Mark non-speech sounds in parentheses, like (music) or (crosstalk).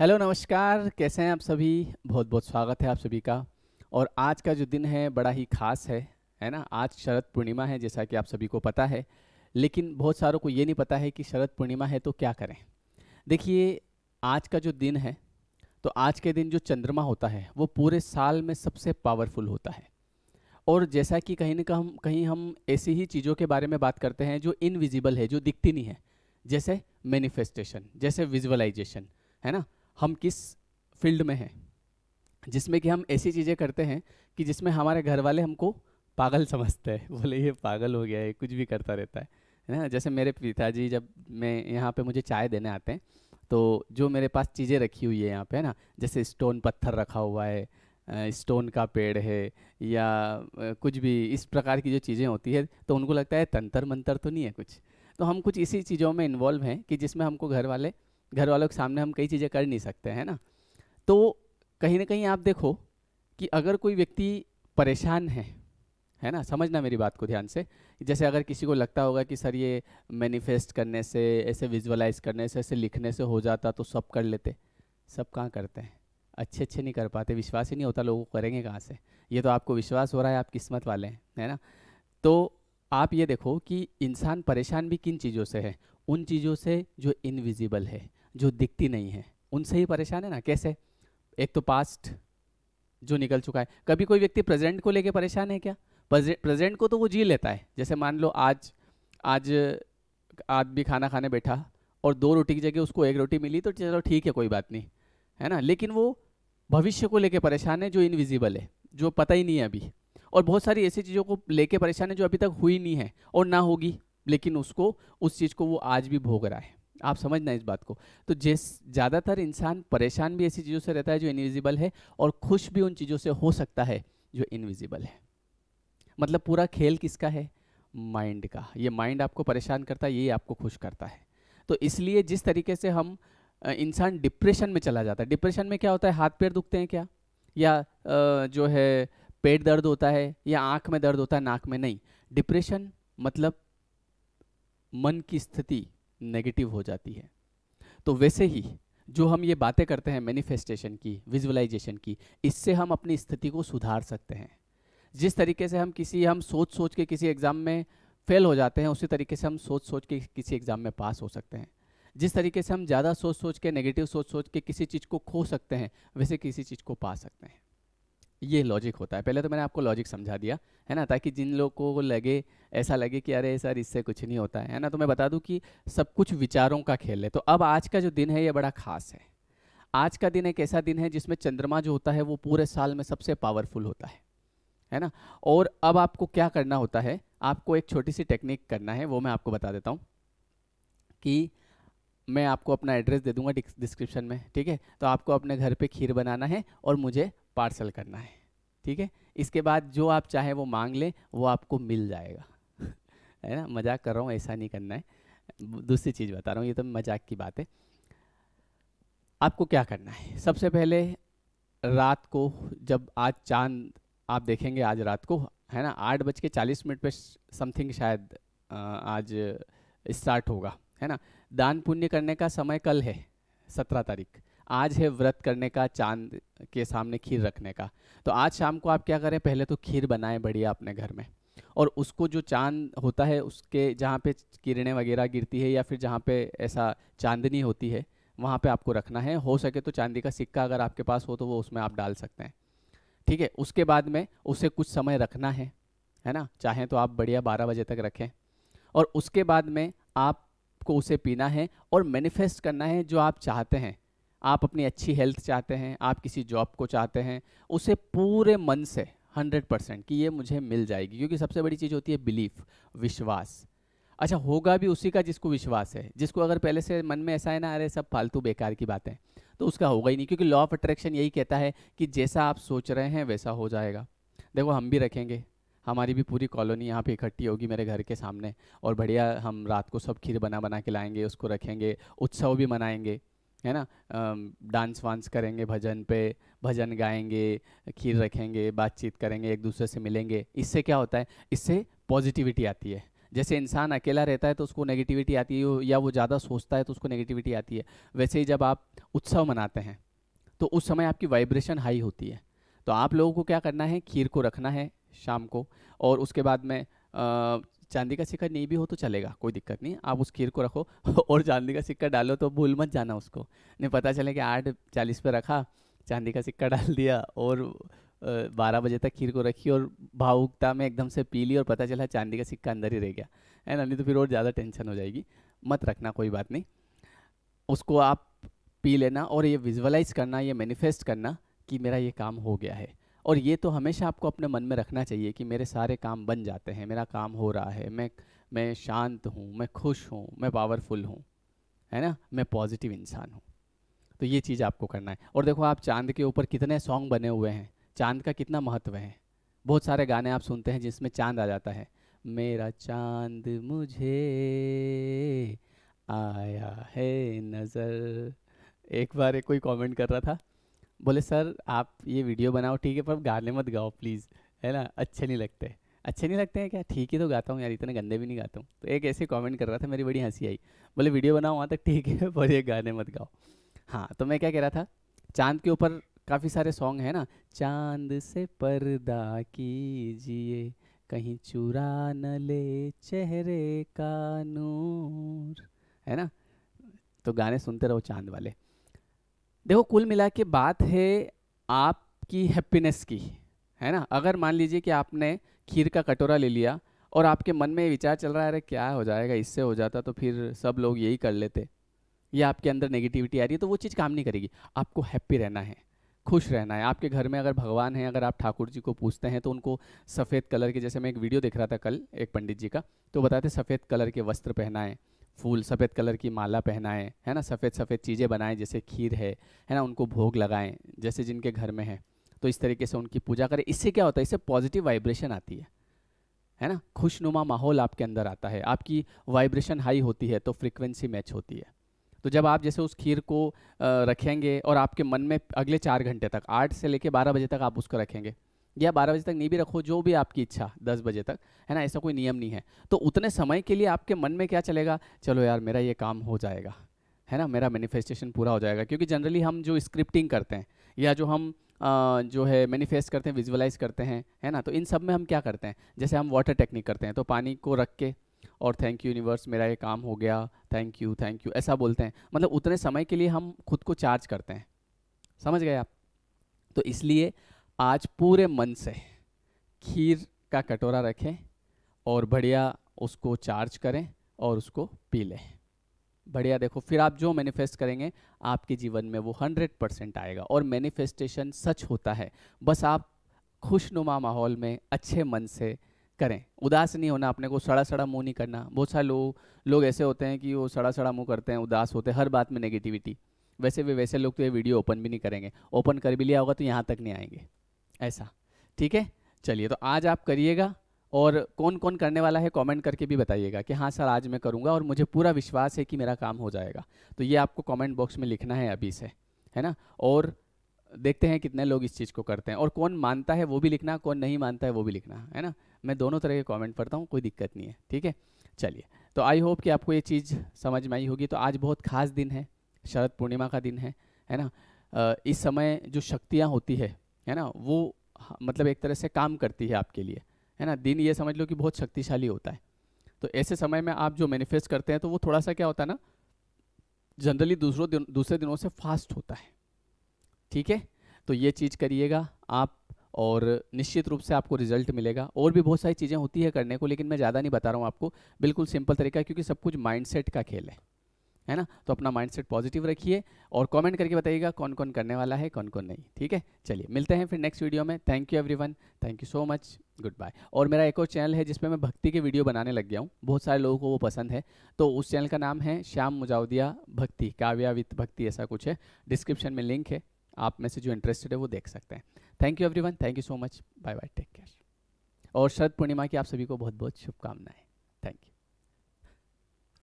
hello नमस्कार कैसे हैं आप सभी बहुत बहुत स्वागत है आप सभी का और आज का जो दिन है बड़ा ही खास है है ना आज शरद पूर्णिमा है जैसा कि आप सभी को पता है लेकिन बहुत सारों को ये नहीं पता है कि शरद पूर्णिमा है तो क्या करें देखिए आज का जो दिन है तो आज के दिन जो चंद्रमा होता है वो पूरे साल में सबसे पावरफुल होता है और जैसा कि कहीं ना कहीं कहीं हम ऐसी ही चीज़ों के बारे में बात करते हैं जो इनविजिबल है जो दिखती नहीं है जैसे मैनिफेस्टेशन जैसे विजुअलाइजेशन है ना हम किस फील्ड में हैं जिसमें कि हम ऐसी चीज़ें करते हैं कि जिसमें हमारे घर वाले हमको पागल समझते हैं (laughs) बोले ये पागल हो गया है कुछ भी करता रहता है है ना जैसे मेरे पिताजी जब मैं यहाँ पे मुझे चाय देने आते हैं तो जो मेरे पास चीज़ें रखी हुई है यहाँ पे है ना जैसे स्टोन पत्थर रखा हुआ है स्टोन का पेड़ है या कुछ भी इस प्रकार की जो चीज़ें होती है तो उनको लगता है तंतर मंतर तो नहीं है कुछ तो हम कुछ इसी चीज़ों में इन्वॉल्व हैं कि जिसमें हमको घर वाले घर वालों के सामने हम कई चीज़ें कर नहीं सकते हैं ना तो कहीं ना कहीं आप देखो कि अगर कोई व्यक्ति परेशान है है ना समझना मेरी बात को ध्यान से जैसे अगर किसी को लगता होगा कि सर ये मैनिफेस्ट करने से ऐसे विजुअलाइज करने से ऐसे लिखने से हो जाता तो सब कर लेते सब कहाँ करते हैं अच्छे अच्छे नहीं कर पाते विश्वास ही नहीं होता लोगों को करेंगे कहाँ से ये तो आपको विश्वास हो रहा है आप किस्मत वाले हैं है ना तो आप ये देखो कि इंसान परेशान भी किन चीज़ों से है उन चीज़ों से जो इनविजिबल है जो दिखती नहीं है उनसे ही परेशान है ना कैसे एक तो पास्ट जो निकल चुका है कभी कोई व्यक्ति प्रेजेंट को लेके परेशान है क्या प्रेजेंट को तो वो जी लेता है जैसे मान लो आज आज आदमी खाना खाने बैठा और दो रोटी की जगह उसको एक रोटी मिली तो चलो ठीक है कोई बात नहीं है ना लेकिन वो भविष्य को लेके परेशान है जो इनविजिबल है जो पता ही नहीं है अभी और बहुत सारी ऐसी चीज़ों को लेके परेशान है जो अभी तक हुई नहीं है और ना होगी लेकिन उसको उस चीज़ को वो आज भी भोग रहा है आप समझना इस बात को तो जिस ज़्यादातर इंसान परेशान भी ऐसी चीज़ों से रहता है जो इनविजिबल है और खुश भी उन चीज़ों से हो सकता है जो इनविजिबल है मतलब पूरा खेल किसका है माइंड का ये माइंड आपको परेशान करता है ये आपको खुश करता है तो इसलिए जिस तरीके से हम इंसान डिप्रेशन में चला जाता है डिप्रेशन में क्या होता है हाथ पैर दुखते हैं क्या या जो है पेट दर्द होता है या आँख में दर्द होता है नाक में नहीं डिप्रेशन मतलब मन की स्थिति नेगेटिव हो जाती है तो वैसे ही जो हम ये बातें करते हैं मैनिफेस्टेशन की विजुअलाइजेशन की इससे हम अपनी स्थिति को सुधार सकते हैं जिस तरीके से हम किसी हम सोच सोच के किसी एग्ज़ाम में फेल हो जाते हैं उसी तरीके से हम सोच सोच के किसी एग्ज़ाम में पास हो सकते हैं जिस तरीके से हम ज़्यादा सोच सोच के नेगेटिव सोच सोच के किसी चीज़ को खो सकते हैं वैसे किसी चीज़ को पा सकते हैं ये लॉजिक होता है पहले तो मैंने आपको लॉजिक समझा दिया है ना ताकि जिन लोगों को लगे ऐसा लगे कि अरे सर इससे कुछ नहीं होता है, है ना तो मैं बता दूं कि सब कुछ विचारों का खेल है तो अब आज का जो दिन है ये बड़ा खास है आज का दिन एक ऐसा दिन है जिसमें चंद्रमा जो होता है वो पूरे साल में सबसे पावरफुल होता है है ना और अब आपको क्या करना होता है आपको एक छोटी सी टेक्निक करना है वो मैं आपको बता देता हूँ कि मैं आपको अपना एड्रेस दे दूंगा डिस्क्रिप्शन में ठीक है तो आपको अपने घर पे खीर बनाना है और मुझे पार्सल करना है ठीक है इसके बाद जो आप चाहे वो मांग लें वो आपको मिल जाएगा (laughs) है ना मजाक कर रहा हूँ ऐसा नहीं करना है दूसरी चीज़ बता रहा हूँ ये तो मजाक की बात है आपको क्या करना है सबसे पहले रात को जब आज चांद आप देखेंगे आज रात को है ना आठ बज के चालीस मिनट पर समथिंग शायद आज स्टार्ट होगा है ना दान पुण्य करने का समय कल है सत्रह तारीख आज है व्रत करने का चांद के सामने खीर रखने का तो आज शाम को आप क्या करें पहले तो खीर बनाएं बढ़िया अपने घर में और उसको जो चांद होता है उसके जहाँ पे किरणें वगैरह गिरती है या फिर जहाँ पे ऐसा चांदनी होती है वहाँ पे आपको रखना है हो सके तो चांदी का सिक्का अगर आपके पास हो तो वो उसमें आप डाल सकते हैं ठीक है उसके बाद में उसे कुछ समय रखना है है ना चाहें तो आप बढ़िया बारह बजे तक रखें और उसके बाद में आप आपको उसे पीना है और मैनिफेस्ट करना है जो आप चाहते हैं आप अपनी अच्छी हेल्थ चाहते हैं आप किसी जॉब को चाहते हैं उसे पूरे मन से हंड्रेड परसेंट कि ये मुझे मिल जाएगी क्योंकि सबसे बड़ी चीज़ होती है बिलीफ विश्वास अच्छा होगा भी उसी का जिसको विश्वास है जिसको अगर पहले से मन में ऐसा है ना अरे सब फालतू बेकार की बातें तो उसका होगा ही नहीं क्योंकि लॉ ऑफ अट्रैक्शन यही कहता है कि जैसा आप सोच रहे हैं वैसा हो जाएगा देखो हम भी रखेंगे हमारी भी पूरी कॉलोनी यहाँ पे इकट्ठी होगी मेरे घर के सामने और बढ़िया हम रात को सब खीर बना बना के लाएंगे उसको रखेंगे उत्सव भी मनाएंगे है ना डांस वांस करेंगे भजन पे भजन गाएंगे खीर रखेंगे बातचीत करेंगे एक दूसरे से मिलेंगे इससे क्या होता है इससे पॉजिटिविटी आती है जैसे इंसान अकेला रहता है तो उसको नेगेटिविटी आती है या वो ज़्यादा सोचता है तो उसको नेगेटिविटी आती है वैसे ही जब आप उत्सव मनाते हैं तो उस समय आपकी वाइब्रेशन हाई होती है तो आप लोगों को क्या करना है खीर को रखना है शाम को और उसके बाद में चांदी का सिक्का नहीं भी हो तो चलेगा कोई दिक्कत नहीं आप उस खीर को रखो (laughs) और चांदी का सिक्का डालो तो भूल मत जाना उसको नहीं पता चले कि आठ चालीस पर रखा चांदी का सिक्का (laughs) डाल दिया और बारह बजे तक खीर को रखी और भावुकता में एकदम से पी ली और पता चला चांदी का सिक्का अंदर ही रह गया है ना नहीं तो फिर और ज़्यादा टेंशन हो जाएगी मत रखना कोई बात नहीं उसको आप पी लेना और ये विजुअलाइज करना ये मैनिफेस्ट करना कि मेरा ये काम हो गया है और ये तो हमेशा आपको अपने मन में रखना चाहिए कि मेरे सारे काम बन जाते हैं मेरा काम हो रहा है मैं मैं शांत हूँ मैं खुश हूँ मैं पावरफुल हूँ है ना मैं पॉजिटिव इंसान हूँ तो ये चीज़ आपको करना है और देखो आप चांद के ऊपर कितने सॉन्ग बने हुए हैं चांद का कितना महत्व है बहुत सारे गाने आप सुनते हैं जिसमें चांद आ जाता है मेरा चांद मुझे आया है नज़र एक बार एक कोई कमेंट कर रहा था बोले सर आप ये वीडियो बनाओ ठीक है पर गाने मत गाओ प्लीज़ है ना अच्छे नहीं लगते अच्छे नहीं लगते हैं क्या ठीक ही तो गाता हूँ यार इतने गंदे भी नहीं गाता हूँ तो एक ऐसे कमेंट कर रहा था मेरी बड़ी हंसी आई बोले वीडियो बनाओ वहाँ तक ठीक है (laughs) पर ये गाने मत गाओ हाँ तो मैं क्या कह रहा था चांद के ऊपर काफ़ी सारे सॉन्ग हैं ना चांद से पर्दा कीजिए कहीं चुरा न ले चेहरे का नूर है ना तो गाने सुनते रहो चांद वाले देखो कुल मिला के बात है आपकी हैप्पीनेस की है ना अगर मान लीजिए कि आपने खीर का कटोरा ले लिया और आपके मन में विचार चल रहा है अरे क्या हो जाएगा इससे हो जाता तो फिर सब लोग यही कर लेते या आपके अंदर नेगेटिविटी आ रही है तो वो चीज़ काम नहीं करेगी आपको हैप्पी रहना है खुश रहना है आपके घर में अगर भगवान हैं अगर आप ठाकुर जी को पूछते हैं तो उनको सफ़ेद कलर के जैसे मैं एक वीडियो देख रहा था कल एक पंडित जी का तो बताते सफ़ेद कलर के वस्त्र पहनाएं फूल सफ़ेद कलर की माला पहनाएं है ना सफ़ेद सफ़ेद चीज़ें बनाएं जैसे खीर है है ना उनको भोग लगाएं जैसे जिनके घर में है तो इस तरीके से उनकी पूजा करें इससे क्या होता है इससे पॉजिटिव वाइब्रेशन आती है है ना खुशनुमा माहौल आपके अंदर आता है आपकी वाइब्रेशन हाई होती है तो फ्रिक्वेंसी मैच होती है तो जब आप जैसे उस खीर को रखेंगे और आपके मन में अगले चार घंटे तक आठ से लेकर बारह बजे तक आप उसको रखेंगे या बारह बजे तक नहीं भी रखो जो भी आपकी इच्छा दस बजे तक है ना ऐसा कोई नियम नहीं है तो उतने समय के लिए आपके मन में क्या चलेगा चलो यार मेरा ये काम हो जाएगा है ना मेरा मैनिफेस्टेशन पूरा हो जाएगा क्योंकि जनरली हम जो स्क्रिप्टिंग करते हैं या जो हम आ, जो है मैनिफेस्ट करते हैं विजुअलाइज करते हैं है ना तो इन सब में हम क्या करते हैं जैसे हम वाटर टेक्निक करते हैं तो पानी को रख के और थैंक यू यूनिवर्स मेरा ये काम हो गया थैंक यू थैंक यू ऐसा बोलते हैं मतलब उतने समय के लिए हम खुद को चार्ज करते हैं समझ गए आप तो इसलिए आज पूरे मन से खीर का कटोरा रखें और बढ़िया उसको चार्ज करें और उसको पी लें बढ़िया देखो फिर आप जो मैनिफेस्ट करेंगे आपके जीवन में वो हंड्रेड परसेंट आएगा और मैनिफेस्टेशन सच होता है बस आप खुशनुमा माहौल में अच्छे मन से करें उदास नहीं होना अपने को सड़ा सड़ा मुंह नहीं करना बहुत सारे लोग लोग ऐसे होते हैं कि वो सड़ा सड़ा मुंह करते हैं उदास होते हैं हर बात में नेगेटिविटी वैसे भी वैसे लोग तो ये वीडियो ओपन भी नहीं करेंगे ओपन कर भी लिया होगा तो यहाँ तक नहीं आएंगे ऐसा ठीक है चलिए तो आज आप करिएगा और कौन कौन करने वाला है कमेंट करके भी बताइएगा कि हाँ सर आज मैं करूँगा और मुझे पूरा विश्वास है कि मेरा काम हो जाएगा तो ये आपको कमेंट बॉक्स में लिखना है अभी से है ना और देखते हैं कितने लोग इस चीज़ को करते हैं और कौन मानता है वो भी लिखना कौन नहीं मानता है वो भी लिखना है ना मैं दोनों तरह के कॉमेंट पढ़ता हूँ कोई दिक्कत नहीं है ठीक है चलिए तो आई होप कि आपको ये चीज़ समझ में आई होगी तो आज बहुत खास दिन है शरद पूर्णिमा का दिन है है ना इस समय जो शक्तियाँ होती है है ना वो मतलब एक तरह से काम करती है आपके लिए है ना दिन ये समझ लो कि बहुत शक्तिशाली होता है तो ऐसे समय में आप जो मैनिफेस्ट करते हैं तो वो थोड़ा सा क्या होता है ना जनरली दूसरों दिन दूसरे दिनों से फास्ट होता है ठीक है तो ये चीज़ करिएगा आप और निश्चित रूप से आपको रिजल्ट मिलेगा और भी बहुत सारी चीज़ें होती है करने को लेकिन मैं ज़्यादा नहीं बता रहा हूँ आपको बिल्कुल सिंपल तरीका क्योंकि सब कुछ माइंड का खेल है है ना तो अपना माइंडसेट पॉजिटिव रखिए और कमेंट करके बताइएगा कौन कौन करने वाला है कौन कौन नहीं ठीक है चलिए मिलते हैं फिर नेक्स्ट वीडियो में thank you everyone thank you so much goodbye और मेरा एक और चैनल है जिसमें मैं भक्ति के वीडियो बनाने लग गया हूँ बहुत सारे लोगों को वो पसंद है तो उस चैनल का नाम है श्याम मुजाउदिया भक्ति काव्या विथ भक्ति ऐसा कुछ है डिस्क्रिप्शन में लिंक है आप में से जो इंटरेस्टेड है वो देख सकते हैं thank you everyone thank you so much bye bye take care और शरद पूर्णिमा की आप सभी को बहुत बहुत शुभकामनाएं